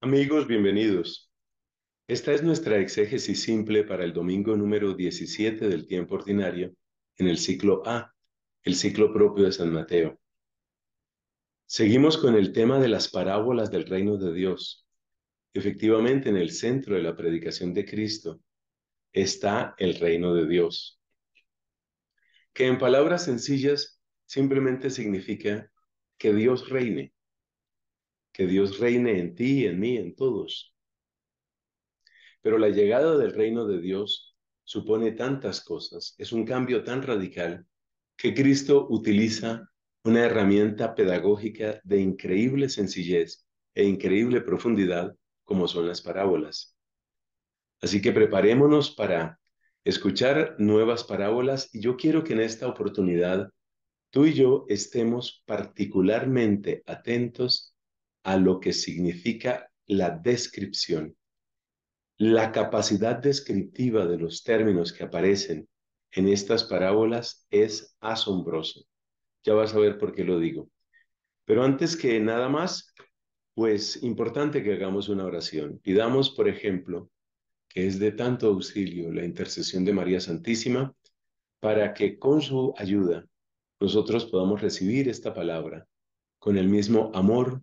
Amigos, bienvenidos. Esta es nuestra exégesis simple para el domingo número 17 del tiempo ordinario en el ciclo A, el ciclo propio de San Mateo. Seguimos con el tema de las parábolas del reino de Dios. Efectivamente, en el centro de la predicación de Cristo está el reino de Dios, que en palabras sencillas simplemente significa que Dios reine, que Dios reine en ti, en mí, en todos. Pero la llegada del reino de Dios supone tantas cosas, es un cambio tan radical que Cristo utiliza una herramienta pedagógica de increíble sencillez e increíble profundidad como son las parábolas. Así que preparémonos para escuchar nuevas parábolas y yo quiero que en esta oportunidad tú y yo estemos particularmente atentos a lo que significa la descripción. La capacidad descriptiva de los términos que aparecen en estas parábolas es asombrosa. Ya vas a ver por qué lo digo. Pero antes que nada más, pues importante que hagamos una oración. Pidamos, por ejemplo, que es de tanto auxilio la intercesión de María Santísima, para que con su ayuda nosotros podamos recibir esta palabra con el mismo amor,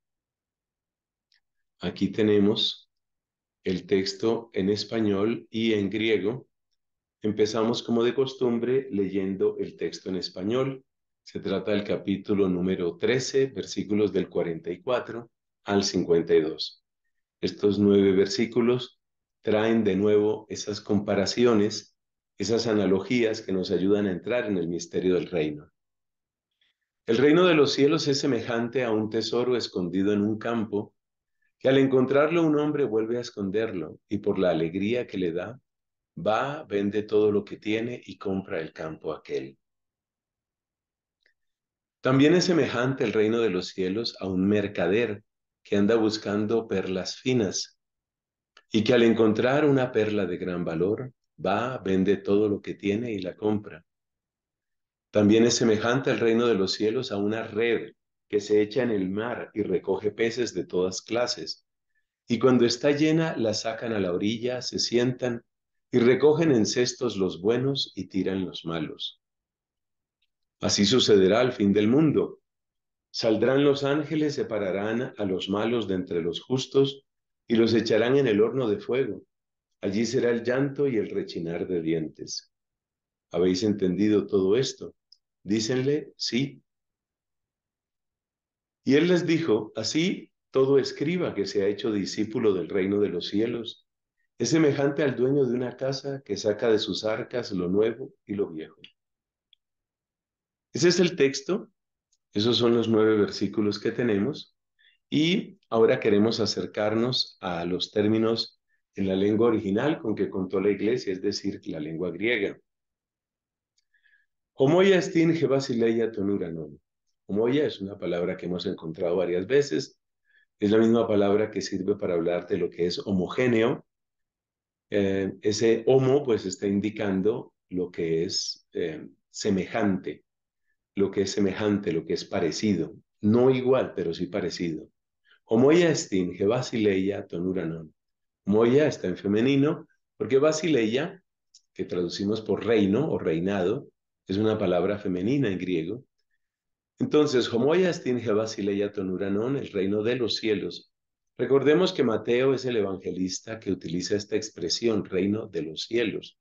Aquí tenemos el texto en español y en griego. Empezamos como de costumbre leyendo el texto en español. Se trata del capítulo número 13, versículos del 44 al 52. Estos nueve versículos traen de nuevo esas comparaciones, esas analogías que nos ayudan a entrar en el misterio del reino. El reino de los cielos es semejante a un tesoro escondido en un campo que al encontrarlo un hombre vuelve a esconderlo y por la alegría que le da, va, vende todo lo que tiene y compra el campo aquel. También es semejante el reino de los cielos a un mercader que anda buscando perlas finas y que al encontrar una perla de gran valor, va, vende todo lo que tiene y la compra. También es semejante el reino de los cielos a una red que se echa en el mar y recoge peces de todas clases. Y cuando está llena, la sacan a la orilla, se sientan y recogen en cestos los buenos y tiran los malos. Así sucederá al fin del mundo. Saldrán los ángeles, separarán a los malos de entre los justos y los echarán en el horno de fuego. Allí será el llanto y el rechinar de dientes. ¿Habéis entendido todo esto? Dícenle, sí, y él les dijo, así todo escriba que se ha hecho discípulo del reino de los cielos es semejante al dueño de una casa que saca de sus arcas lo nuevo y lo viejo. Ese es el texto, esos son los nueve versículos que tenemos y ahora queremos acercarnos a los términos en la lengua original con que contó la iglesia, es decir, la lengua griega. ya estin tonura tonuranon homoya es una palabra que hemos encontrado varias veces. Es la misma palabra que sirve para hablar de lo que es homogéneo. Eh, ese homo pues está indicando lo que es eh, semejante, lo que es semejante, lo que es parecido. No igual, pero sí parecido. Homoya estinge basileia tonuranon. moya está en femenino porque basileia, que traducimos por reino o reinado, es una palabra femenina en griego entonces, Homoyastin Jebasileya Tonuranon, el reino de los cielos. Recordemos que Mateo es el evangelista que utiliza esta expresión, reino de los cielos.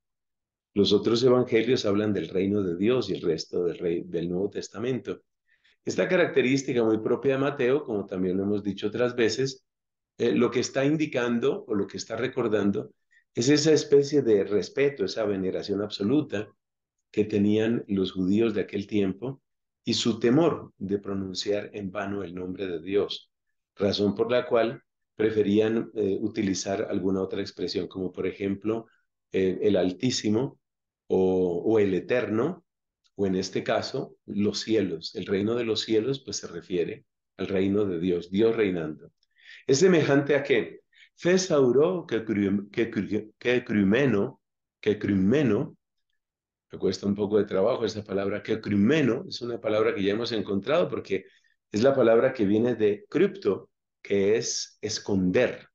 Los otros evangelios hablan del reino de Dios y el resto del, del Nuevo Testamento. Esta característica muy propia de Mateo, como también lo hemos dicho otras veces, eh, lo que está indicando o lo que está recordando es esa especie de respeto, esa veneración absoluta que tenían los judíos de aquel tiempo y su temor de pronunciar en vano el nombre de Dios, razón por la cual preferían eh, utilizar alguna otra expresión, como por ejemplo eh, el Altísimo o, el Eterno, o en este caso los cielos. El reino de los cielos pues se refiere al reino de Dios, Dios reinando. Es semejante a que Fesauró que, que, que, que me cuesta un poco de trabajo esa palabra, que crimeno es una palabra que ya hemos encontrado porque es la palabra que viene de cripto, que es esconder,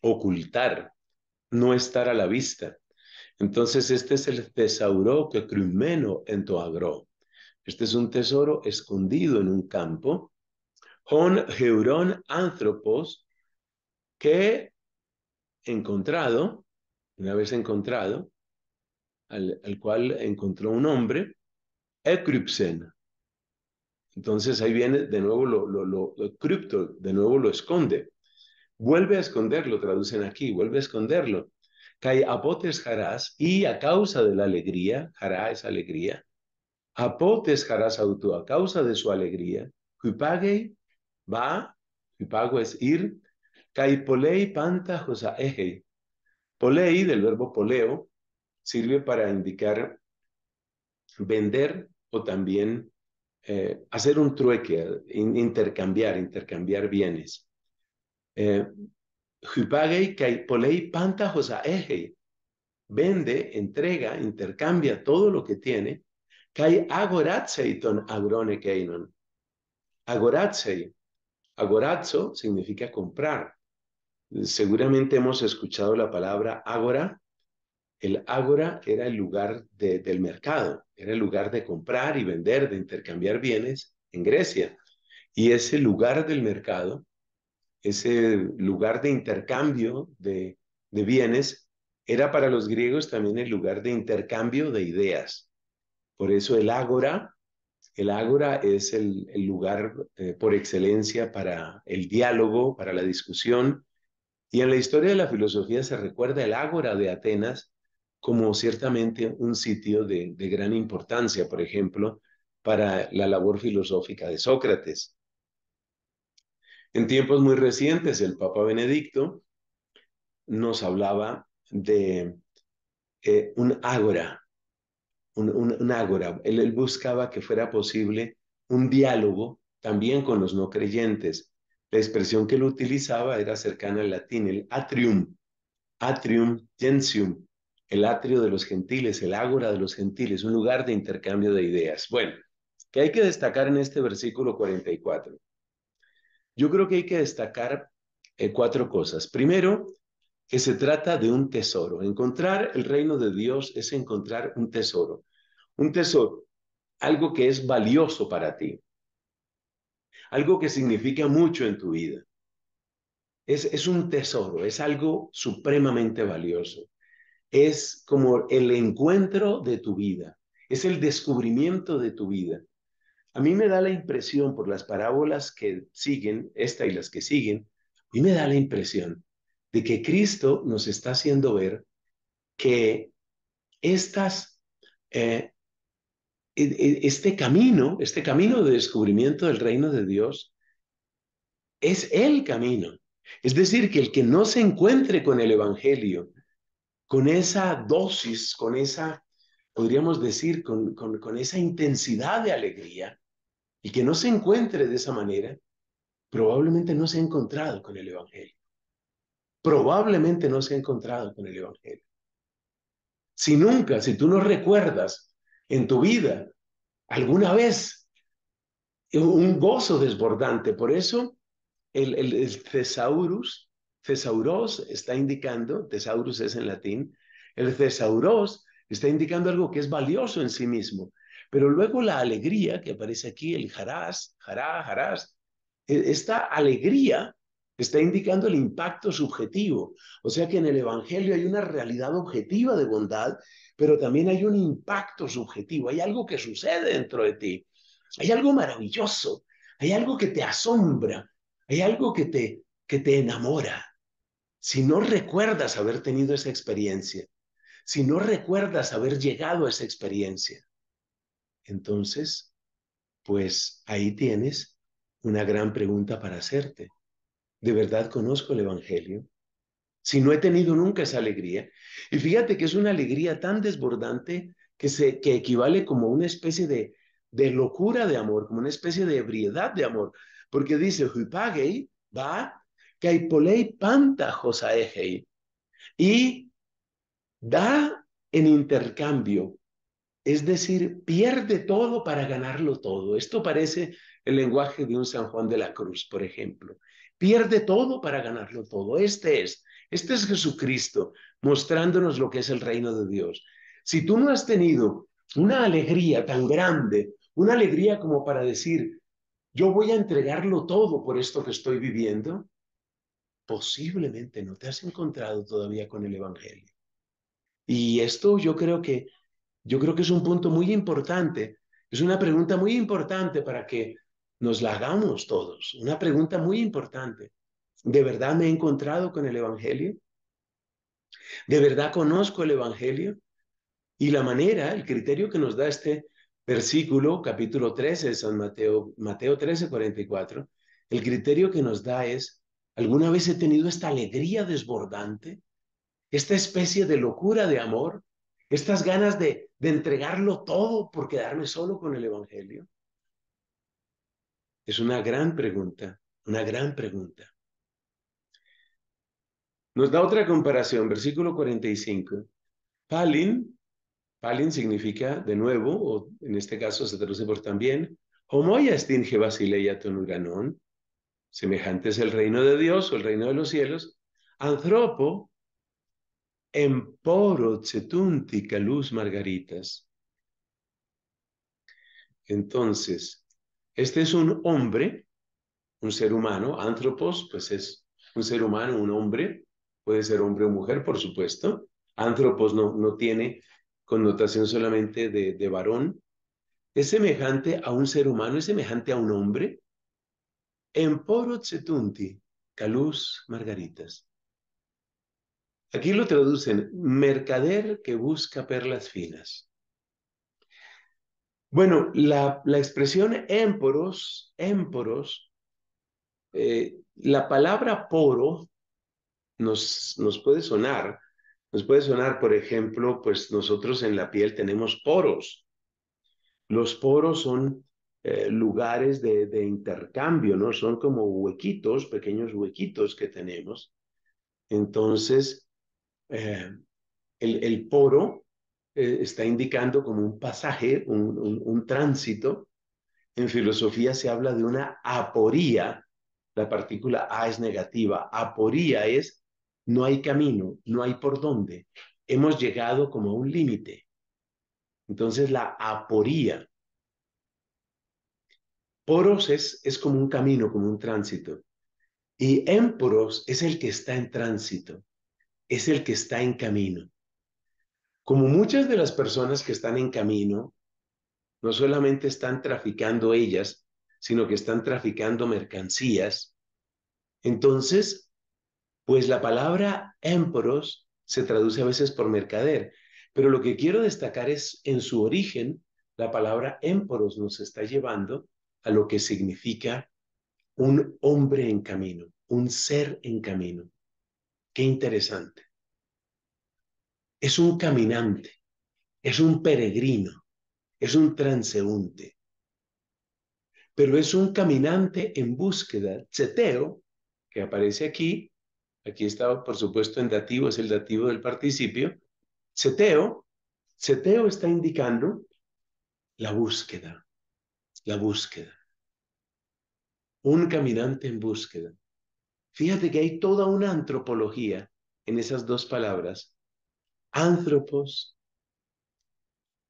ocultar, no estar a la vista. Entonces, este es el tesauro que crimeno en toagro. Este es un tesoro escondido en un campo. con geurón Anthropos, que encontrado, una vez encontrado, al, cual encontró un hombre, ecripsen Entonces ahí viene de nuevo lo, lo, lo, cripto, de nuevo lo esconde. Vuelve a esconderlo, traducen aquí, vuelve a esconderlo. Kai apotes y a causa de la alegría, hará es alegría, apotes jarás auto, a causa de su alegría, pague va, pago es ir, kai polei panta ejei. Polei, del verbo poleo, sirve para indicar vender o también eh, hacer un trueque, intercambiar, intercambiar bienes. Eh, polei Vende, entrega, intercambia todo lo que tiene. Kai ton agrone keinon. Agoratzei. Agorazzo significa comprar. Seguramente hemos escuchado la palabra agora el ágora era el lugar del mercado, era el lugar de comprar y vender, de intercambiar bienes en Grecia. Y ese lugar del mercado, ese lugar de intercambio de, bienes, era para los griegos también el lugar de intercambio de ideas. Por eso el ágora, el ágora es el, lugar eh, por excelencia para el diálogo, para la discusión. Y en la historia de la filosofía se recuerda el ágora de Atenas como ciertamente un sitio de, gran importancia, por ejemplo, para la labor filosófica de Sócrates. En tiempos muy recientes, el Papa Benedicto nos hablaba de eh, un ágora, un, agora, ágora. Él, buscaba que fuera posible un diálogo también con los no creyentes. La expresión que él utilizaba era cercana al latín, el atrium, atrium gentium, el atrio de los gentiles, el ágora de los gentiles, un lugar de intercambio de ideas. Bueno, ¿qué hay que destacar en este versículo 44? Yo creo que hay que destacar eh, cuatro cosas. Primero, que se trata de un tesoro. Encontrar el reino de Dios es encontrar un tesoro. Un tesoro, algo que es valioso para ti, algo que significa mucho en tu vida. Es, es un tesoro, es algo supremamente valioso es como el encuentro de tu vida, es el descubrimiento de tu vida. A mí me da la impresión por las parábolas que siguen, esta y las que siguen, a mí me da la impresión de que Cristo nos está haciendo ver que estas, eh, e, e, este camino, este camino de descubrimiento del reino de Dios, es el camino. Es decir, que el que no se encuentre con el Evangelio, con esa dosis, con esa, podríamos decir, con, con, esa intensidad de alegría, y que no se encuentre de esa manera, probablemente no se ha encontrado con el Evangelio. Probablemente no se ha encontrado con el Evangelio. Si nunca, si tú no recuerdas en tu vida alguna vez un gozo desbordante, por eso el, el, Tesauros está indicando, Thesaurus es en latín, el Tesauros está indicando algo que es valioso en sí mismo. Pero luego la alegría que aparece aquí, el jarás, jará, jarás, e, esta alegría está indicando el impacto subjetivo. O sea que en el Evangelio hay una realidad objetiva de bondad, pero también hay un impacto subjetivo, hay algo que sucede dentro de ti, hay algo maravilloso, hay algo que te asombra, hay algo que te, que te enamora. Si no recuerdas haber tenido esa experiencia, si no recuerdas haber llegado a esa experiencia, entonces, pues ahí tienes una gran pregunta para hacerte. ¿De verdad conozco el Evangelio? Si no he tenido nunca esa alegría, y fíjate que es una alegría tan desbordante que, se, que equivale como una especie de, de locura de amor, como una especie de ebriedad de amor, porque dice, pague va que panta y da en intercambio, es decir, pierde todo para ganarlo todo. Esto parece el lenguaje de un San Juan de la Cruz, por ejemplo. Pierde todo para ganarlo todo. Este es, este es Jesucristo mostrándonos lo que es el reino de Dios. Si tú no has tenido una alegría tan grande, una alegría como para decir, yo voy a entregarlo todo por esto que estoy viviendo, posiblemente no te has encontrado todavía con el Evangelio. Y esto yo creo que, yo creo que es un punto muy importante, es una pregunta muy importante para que nos la hagamos todos, una pregunta muy importante. ¿De verdad me he encontrado con el Evangelio? ¿De verdad conozco el Evangelio? Y la manera, el criterio que nos da este versículo, capítulo 13 de San Mateo, Mateo 13, 44, el criterio que nos da es ¿Alguna vez he tenido esta alegría desbordante? ¿Esta especie de locura de amor? ¿Estas ganas de, entregarlo todo por quedarme solo con el Evangelio? Es una gran pregunta, una gran pregunta. Nos da otra comparación, versículo 45. Palin, palin significa de nuevo, o en este caso se traduce por también, basileia basile y Semejante es el reino de Dios o el reino de los cielos. antropo en poro cetuntica luz margaritas. Entonces, este es un hombre, un ser humano, antropos, pues es un ser humano, un hombre, puede ser hombre o mujer, por supuesto. Antropos no, no tiene connotación solamente de, de varón. Es semejante a un ser humano, es semejante a un hombre, Emporo tsetunti, caluz margaritas. Aquí lo traducen, mercader que busca perlas finas. Bueno, la, la expresión emporos, emporos. Eh, la palabra poro nos, nos puede sonar, nos puede sonar, por ejemplo, pues nosotros en la piel tenemos poros. Los poros son eh, lugares de, intercambio, ¿no? Son como huequitos, pequeños huequitos que tenemos. Entonces, eh, el, poro eh, está indicando como un pasaje, un, un tránsito. En filosofía se habla de una aporía. La partícula A es negativa. Aporía es no hay camino, no hay por dónde. Hemos llegado como a un límite. Entonces la aporía Poros es, como un camino, como un tránsito. Y émporos es el que está en tránsito, es el que está en camino. Como muchas de las personas que están en camino, no solamente están traficando ellas, sino que están traficando mercancías, entonces, pues la palabra émporos se traduce a veces por mercader, pero lo que quiero destacar es en su origen, la palabra émporos nos está llevando a lo que significa un hombre en camino, un ser en camino. Qué interesante. Es un caminante, es un peregrino, es un transeúnte, pero es un caminante en búsqueda, cheteo, que aparece aquí, aquí está por supuesto en dativo, es el dativo del participio, cheteo, cheteo está indicando la búsqueda, la búsqueda. Un caminante en búsqueda. Fíjate que hay toda una antropología en esas dos palabras. Antropos,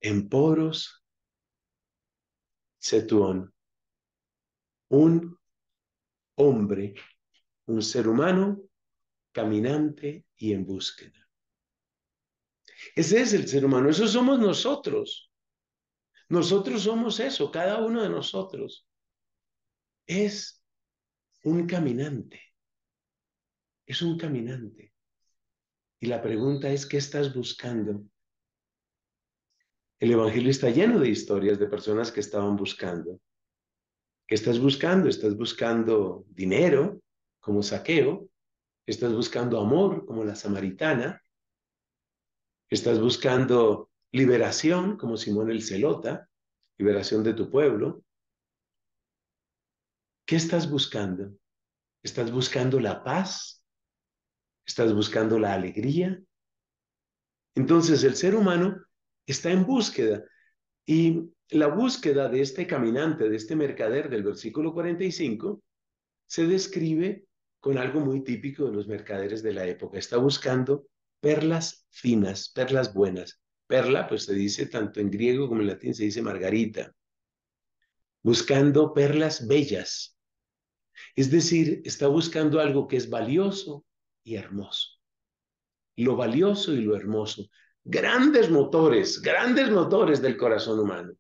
emporos, setuón. Un hombre, un ser humano caminante y en búsqueda. Ese es el ser humano, eso somos nosotros. Nosotros somos eso, cada uno de nosotros es un caminante, es un caminante. Y la pregunta es, ¿qué estás buscando? El Evangelio está lleno de historias de personas que estaban buscando. ¿Qué estás buscando? ¿Estás buscando dinero como saqueo? ¿Estás buscando amor como la samaritana? ¿Estás buscando liberación, como Simón el Celota, liberación de tu pueblo. ¿Qué estás buscando? ¿Estás buscando la paz? ¿Estás buscando la alegría? Entonces el ser humano está en búsqueda y la búsqueda de este caminante, de este mercader del versículo 45, se describe con algo muy típico de los mercaderes de la época. Está buscando perlas finas, perlas buenas. Perla, pues se dice tanto en griego como en latín, se dice margarita. Buscando perlas bellas. Es decir, está buscando algo que es valioso y hermoso. Lo valioso y lo hermoso. Grandes motores, grandes motores del corazón humano.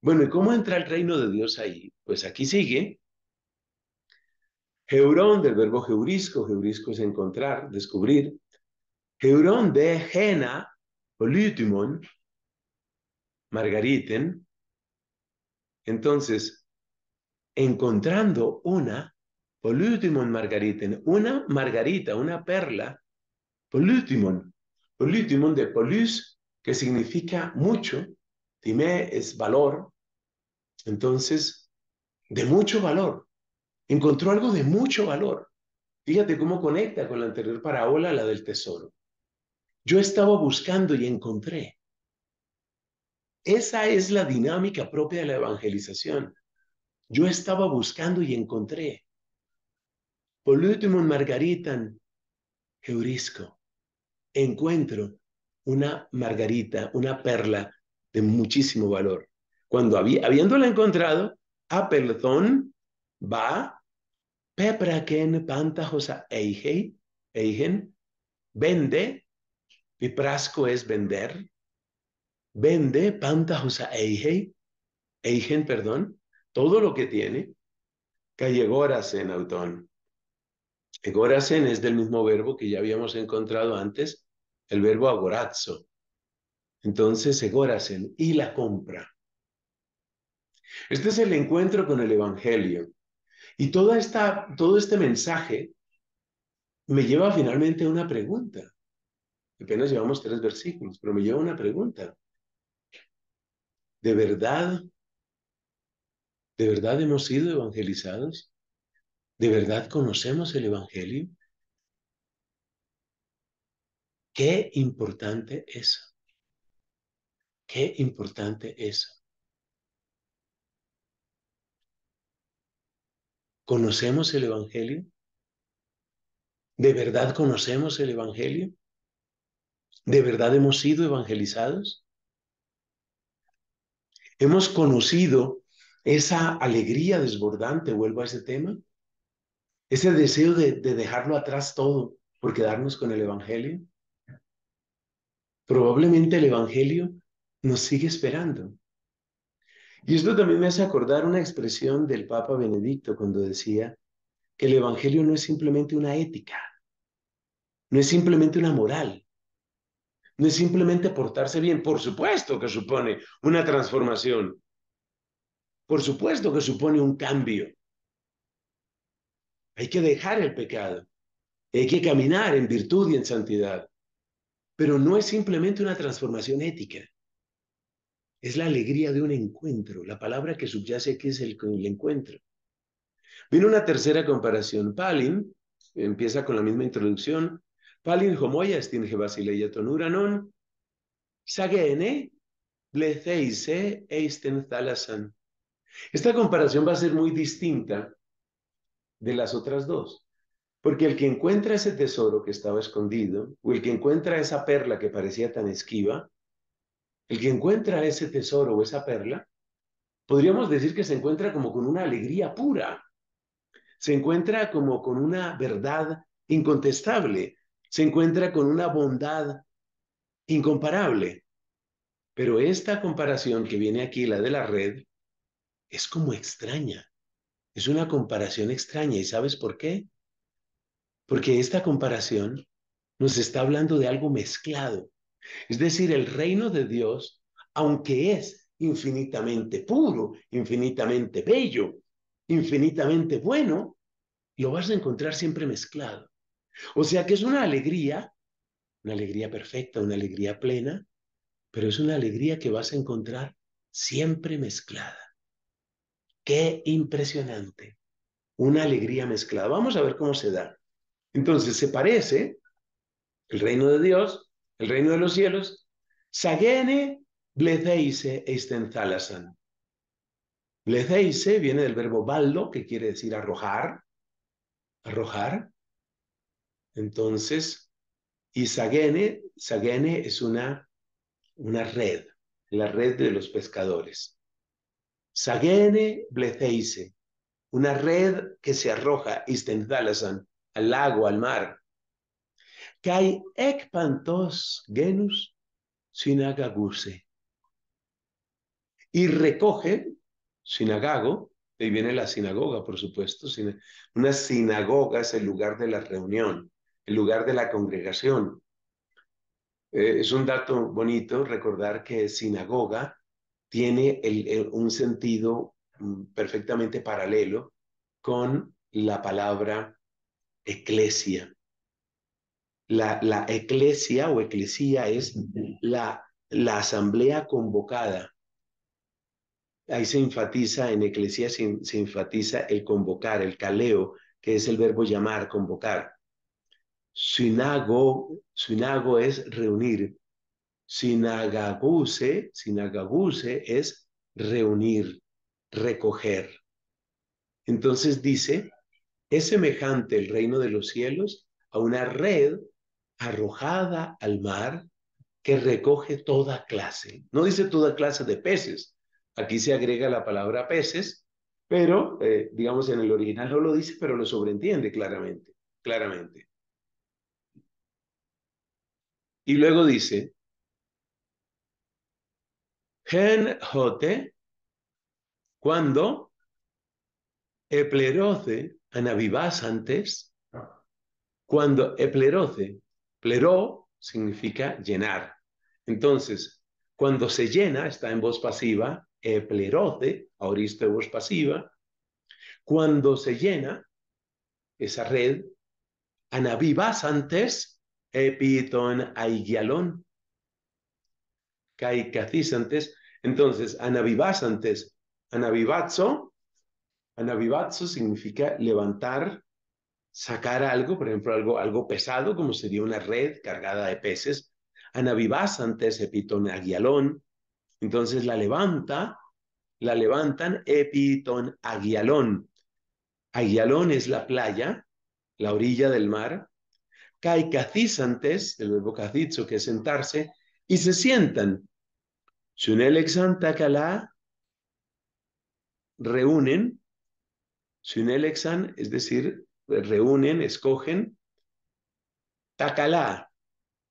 Bueno, ¿y cómo entra el reino de Dios ahí? Pues aquí sigue. Geurón del verbo geurisco, heurisco es encontrar, descubrir. Heurón de Jena, Politimon, Margariten. Entonces, encontrando una, Politimon Margariten, una margarita, una perla, Politimon. Politimon de polus, que significa mucho, timé es valor, entonces, de mucho valor. Encontró algo de mucho valor. Fíjate cómo conecta con la anterior parábola, la del tesoro. Yo estaba buscando y encontré. Esa es la dinámica propia de la evangelización. Yo estaba buscando y encontré. último margaritan heurisco. Encuentro una margarita, una perla de muchísimo valor. Cuando habiéndola encontrado, a va pepraken pantajosa eigen, eigen, vende Prasco es vender. Vende panta eigen, eigen, perdón, todo lo que tiene. Callegorasen autón. Egorasen es del mismo verbo que ya habíamos encontrado antes, el verbo agorazo. Entonces, egorasen y la compra. Este es el encuentro con el Evangelio. Y toda esta, todo este mensaje me lleva finalmente a una pregunta. Apenas llevamos tres versículos, pero me lleva una pregunta. ¿De verdad? ¿De verdad hemos sido evangelizados? ¿De verdad conocemos el Evangelio? Qué importante eso. Qué importante eso. ¿Conocemos el Evangelio? ¿De verdad conocemos el Evangelio? ¿De verdad hemos sido evangelizados? ¿Hemos conocido esa alegría desbordante? Vuelvo a ese tema. Ese deseo de, dejarlo atrás todo por quedarnos con el Evangelio. Probablemente el Evangelio nos sigue esperando. Y esto también me hace acordar una expresión del Papa Benedicto cuando decía que el Evangelio no es simplemente una ética, no es simplemente una moral, no es simplemente portarse bien. Por supuesto que supone una transformación. Por supuesto que supone un cambio. Hay que dejar el pecado. Hay que caminar en virtud y en santidad. Pero no es simplemente una transformación ética. Es la alegría de un encuentro. La palabra que subyace aquí es el, el encuentro. Viene una tercera comparación. Palin empieza con la misma introducción Palin Esta comparación va a ser muy distinta de las otras dos, porque el que encuentra ese tesoro que estaba escondido, o el que encuentra esa perla que parecía tan esquiva, el que encuentra ese tesoro o esa perla, podríamos decir que se encuentra como con una alegría pura, se encuentra como con una verdad incontestable, se encuentra con una bondad incomparable. Pero esta comparación que viene aquí, la de la red, es como extraña. Es una comparación extraña. ¿Y sabes por qué? Porque esta comparación nos está hablando de algo mezclado. Es decir, el reino de Dios, aunque es infinitamente puro, infinitamente bello, infinitamente bueno, lo vas a encontrar siempre mezclado. O sea que es una alegría, una alegría perfecta, una alegría plena, pero es una alegría que vas a encontrar siempre mezclada. Qué impresionante. Una alegría mezclada. Vamos a ver cómo se da. Entonces, se parece el reino de Dios, el reino de los cielos, Sagene bletheise estenzalasan. Bletheise viene del verbo baldo, que quiere decir arrojar, arrojar, entonces, y Sagene, es una, una red, la red de los pescadores. Sagene Bleceise, una red que se arroja, Istendalasan, al lago, al mar. Kai ekpantos genus sinagaguse. Y recoge, sinagago, ahí viene la sinagoga, por supuesto, una sinagoga es el lugar de la reunión el lugar de la congregación. Eh, es un dato bonito recordar que sinagoga tiene un sentido mm, perfectamente paralelo con la palabra eclesia. La, la eclesia o eclesía es la, la asamblea convocada. Ahí se enfatiza, en eclesia se enfatiza el convocar, el caleo, que es el verbo llamar, convocar. Sinago, sinago es reunir. Sinagaguse, sinagaguse es reunir, recoger. Entonces dice, es semejante el reino de los cielos a una red arrojada al mar que recoge toda clase. No dice toda clase de peces. Aquí se agrega la palabra peces, pero eh, digamos en el original no lo dice, pero lo sobreentiende claramente, claramente. Y luego dice, Gen Jote, cuando Epleroce, Anavivás antes, cuando Epleroce, plero significa llenar. Entonces, cuando se llena, está en voz pasiva, pleroce, ahorita voz pasiva. Cuando se llena esa red, Anavivás antes, epiton aigialón, antes, Entonces, antes, anavivazo, anavivazo significa levantar, sacar algo, por ejemplo, algo, algo pesado, como sería una red cargada de peces. antes epiton aguialón. Entonces la levanta, la levantan epiton aguialón. Aguialón es la playa, la orilla del mar, antes el verbo que es sentarse, y se sientan. Sunelexan takala, reúnen. Sunelexan, es decir, reúnen, escogen. Takala,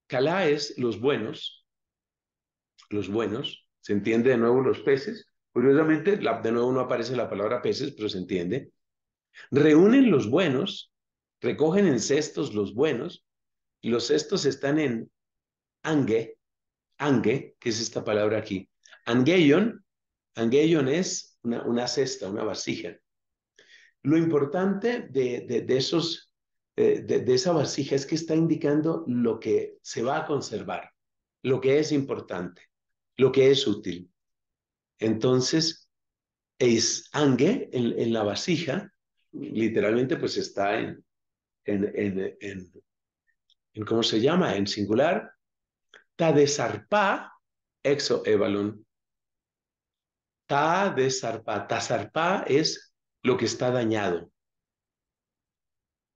kala es los buenos, los buenos. Se entiende de nuevo los peces. Curiosamente, de nuevo no aparece la palabra peces, pero se entiende. Reúnen los buenos recogen en cestos los buenos, y los cestos están en ange, ange, que es esta palabra aquí. Angeion, angeion es una, cesta, una vasija. Lo importante de, esos, eh, de, esa vasija es que está indicando lo que se va a conservar, lo que es importante, lo que es útil. Entonces, es ange en la vasija, literalmente pues está en, en, en, en, ¿cómo se llama? En singular, ta de zarpa exo evalon. Ta de zarpa, ta zarpa es lo que está dañado.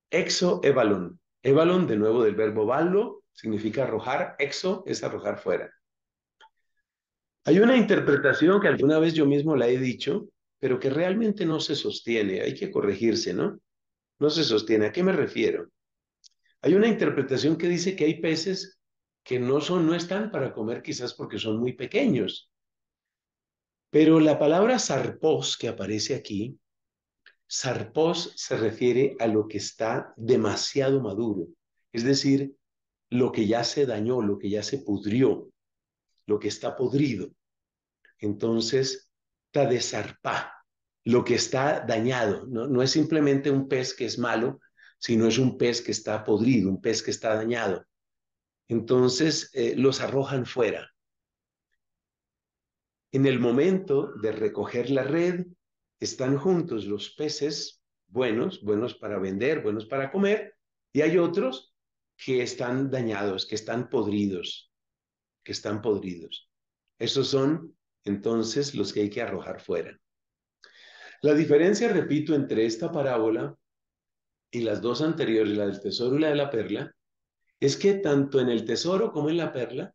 Exo evalon. Evalon, de nuevo del verbo baldo significa arrojar, exo es arrojar fuera. Hay una interpretación que alguna vez yo mismo la he dicho, pero que realmente no se sostiene, hay que corregirse, ¿no? no se sostiene. ¿A qué me refiero? Hay una interpretación que dice que hay peces que no son, no están para comer quizás porque son muy pequeños. Pero la palabra sarpos que aparece aquí, sarpos se refiere a lo que está demasiado maduro, es decir, lo que ya se dañó, lo que ya se pudrió, lo que está podrido. Entonces, ta lo que está dañado. No, no es simplemente un pez que es malo, sino es un pez que está podrido, un pez que está dañado. Entonces eh, los arrojan fuera. En el momento de recoger la red, están juntos los peces buenos, buenos para vender, buenos para comer, y hay otros que están dañados, que están podridos, que están podridos. Esos son entonces los que hay que arrojar fuera. La diferencia, repito, entre esta parábola y las dos anteriores, la del tesoro y la de la perla, es que tanto en el tesoro como en la perla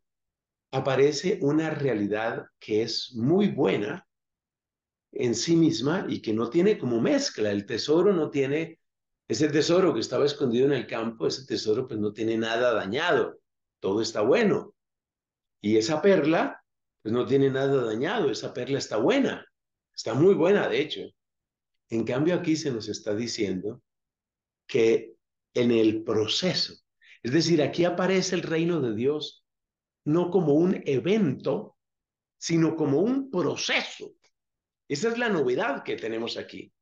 aparece una realidad que es muy buena en sí misma y que no tiene como mezcla. El tesoro no tiene, ese tesoro que estaba escondido en el campo, ese tesoro pues no tiene nada dañado, todo está bueno. Y esa perla pues no tiene nada dañado, esa perla está buena. Está muy buena, de hecho. En cambio, aquí se nos está diciendo que en el proceso, es decir, aquí aparece el reino de Dios no como un evento, sino como un proceso. Esa es la novedad que tenemos aquí.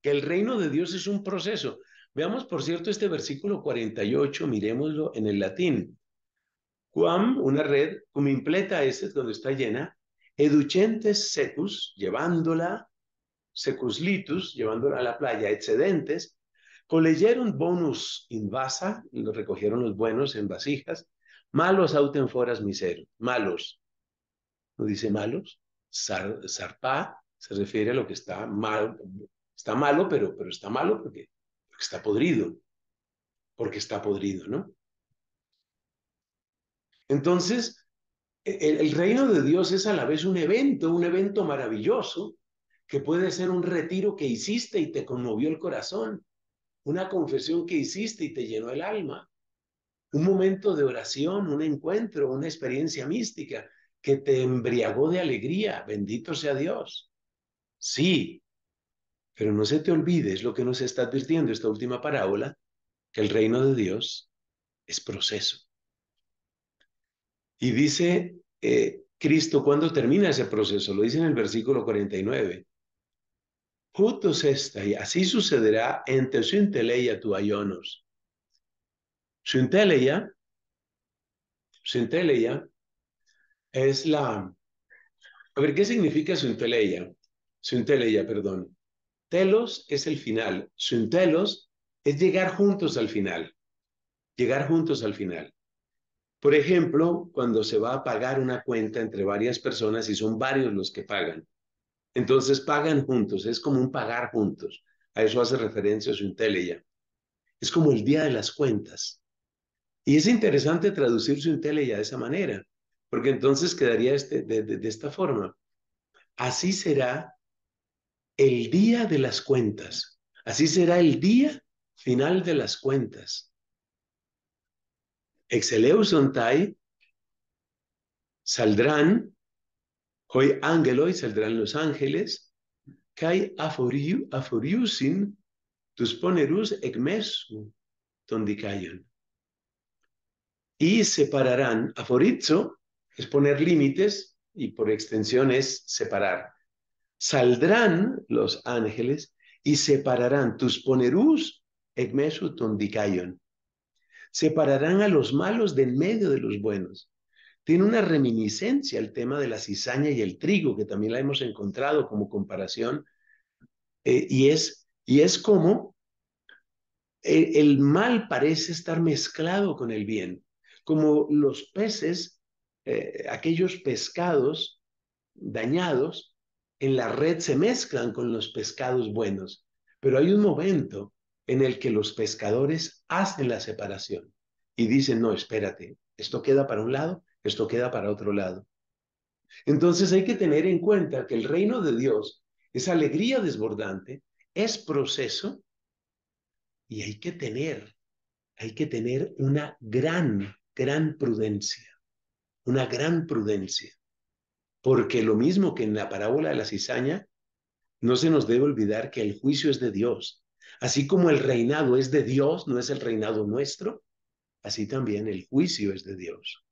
Que el reino de Dios es un proceso. Veamos, por cierto, este versículo 48, miremoslo en el latín. Cuam, una red, cum impleta es, donde está llena, educentes secus, llevándola, secus litus, llevándola a la playa, excedentes, coleyeron bonus in vasa, lo recogieron los buenos en vasijas, malos autenforas foras malos. ¿No dice malos? zarpa se refiere a lo que está mal, está malo, pero, pero está malo porque está podrido, porque está podrido, ¿no? Entonces, el, reino de Dios es a la vez un evento, un evento maravilloso, que puede ser un retiro que hiciste y te conmovió el corazón, una confesión que hiciste y te llenó el alma, un momento de oración, un encuentro, una experiencia mística que te embriagó de alegría, bendito sea Dios. Sí, pero no se te olvides lo que nos está advirtiendo esta última parábola, que el reino de Dios es proceso. Y dice eh, Cristo, ¿cuándo termina ese proceso? Lo dice en el versículo 49. juntos esta, y así sucederá entre su inteleia tu ayonos. Su inteleia, su es la... A ver, ¿qué significa su inteleia? Su perdón. Telos es el final. Su es llegar juntos al final. Llegar juntos al final. Por ejemplo, cuando se va a pagar una cuenta entre varias personas y son varios los que pagan, entonces pagan juntos, es como un pagar juntos. A eso hace referencia su Es como el día de las cuentas. Y es interesante traducir su de esa manera, porque entonces quedaría este, de esta forma. Así será el día de las cuentas. Así será el día final de las cuentas exeleusontai, saldrán, hoy y saldrán los ángeles, kai aforiusin, tus ponerus ecmesu, tondicayon. Y separarán, aforizo, es poner límites, y por extensión es separar. Saldrán los ángeles y separarán tus ponerus ecmesu tondicayon Separarán a los malos del en medio de los buenos. Tiene una reminiscencia el tema de la cizaña y el trigo, que también la hemos encontrado como comparación, eh, y, es, y es como el, mal parece estar mezclado con el bien, como los peces, eh, aquellos pescados dañados, en la red se mezclan con los pescados buenos, pero hay un momento en el que los pescadores hacen la separación y dicen, no, espérate, esto queda para un lado, esto queda para otro lado. Entonces hay que tener en cuenta que el reino de Dios es alegría desbordante, es proceso y hay que tener, hay que tener una gran, gran prudencia, una gran prudencia. Porque lo mismo que en la parábola de la cizaña, no se nos debe olvidar que el juicio es de Dios Así como el reinado es de Dios, no es el reinado nuestro, así también el juicio es de Dios.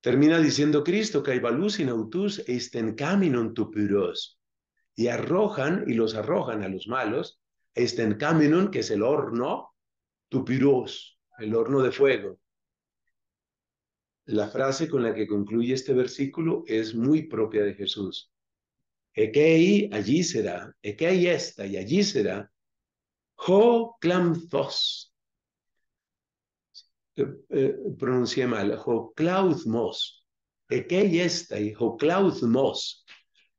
Termina diciendo Cristo, que Caibalus in autus esten caminon tupiros y arrojan, y los arrojan a los malos, esten caminon, que es el horno, tupiros el horno de fuego. La frase con la que concluye este versículo es muy propia de Jesús. Ekei, allí será. Ekei, esta, y allí será. Ho clamthos. Eh, eh, pronuncié mal. Ho claudmos. Ekei, esta, y ho claudmos.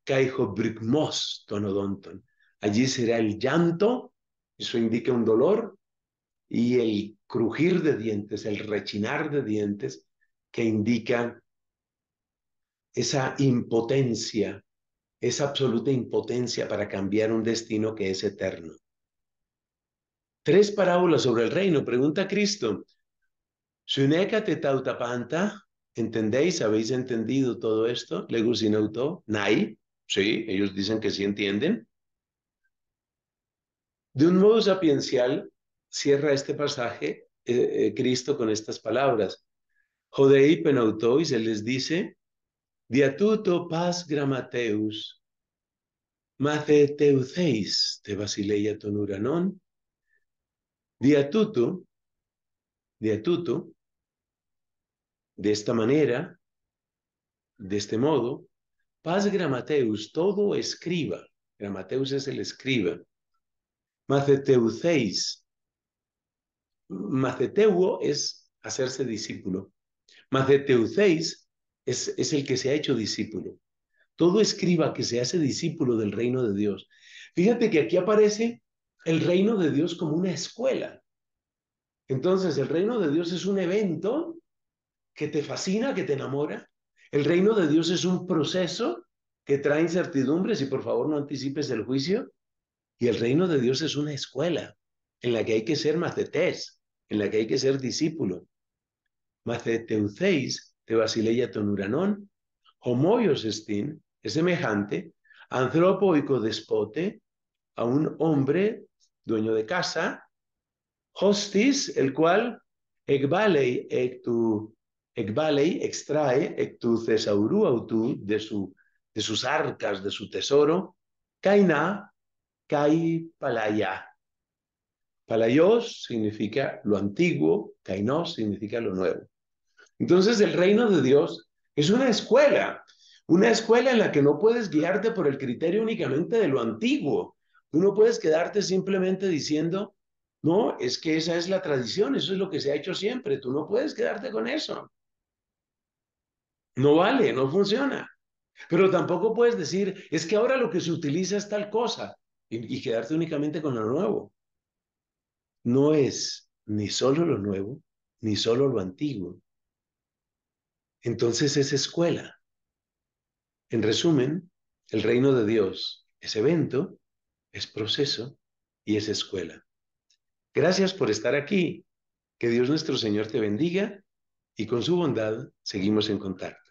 caijo ho tonodonton. Allí será el llanto, eso indica un dolor, y el crujir de dientes, el rechinar de dientes, que indica esa impotencia es absoluta impotencia para cambiar un destino que es eterno. Tres parábolas sobre el reino, pregunta Cristo. tautapanta, ¿entendéis? ¿Habéis entendido todo esto? Legusinauto, nai, sí, ellos dicen que sí entienden. De un modo sapiencial, cierra este pasaje eh, eh, Cristo con estas palabras. Jodei y se les dice, Diatuto pas gramateus, teuceis te basileia ton uranon. Diatuto, diatuto, de esta manera, de este modo, Paz gramateus, todo escriba. Gramateus es el escriba. Maceteuceis. Maceteuo es hacerse discípulo. Maceteuceis es, el que se ha hecho discípulo. Todo escriba que se hace discípulo del reino de Dios. Fíjate que aquí aparece el reino de Dios como una escuela. Entonces, el reino de Dios es un evento que te fascina, que te enamora. El reino de Dios es un proceso que trae incertidumbres y por favor no anticipes el juicio. Y el reino de Dios es una escuela en la que hay que ser macetés, en la que hay que ser discípulo. Maceteucéis de Basileia Tonuranon, homoios estin, es semejante, antropoico despote, a un hombre dueño de casa, hostis, el cual ekbalei, extrae, ectu cesauru autu, de, su, de sus arcas, de su tesoro, caina, kai palaya. Palayos significa lo antiguo, kainos significa lo nuevo. Entonces el reino de Dios es una escuela, una escuela en la que no puedes guiarte por el criterio únicamente de lo antiguo. Tú no puedes quedarte simplemente diciendo, no, es que esa es la tradición, eso es lo que se ha hecho siempre, tú no puedes quedarte con eso. No vale, no funciona. Pero tampoco puedes decir, es que ahora lo que se utiliza es tal cosa y, quedarte únicamente con lo nuevo. No es ni solo lo nuevo, ni solo lo antiguo, entonces es escuela. En resumen, el reino de Dios es evento, es proceso y es escuela. Gracias por estar aquí. Que Dios nuestro Señor te bendiga y con su bondad seguimos en contacto.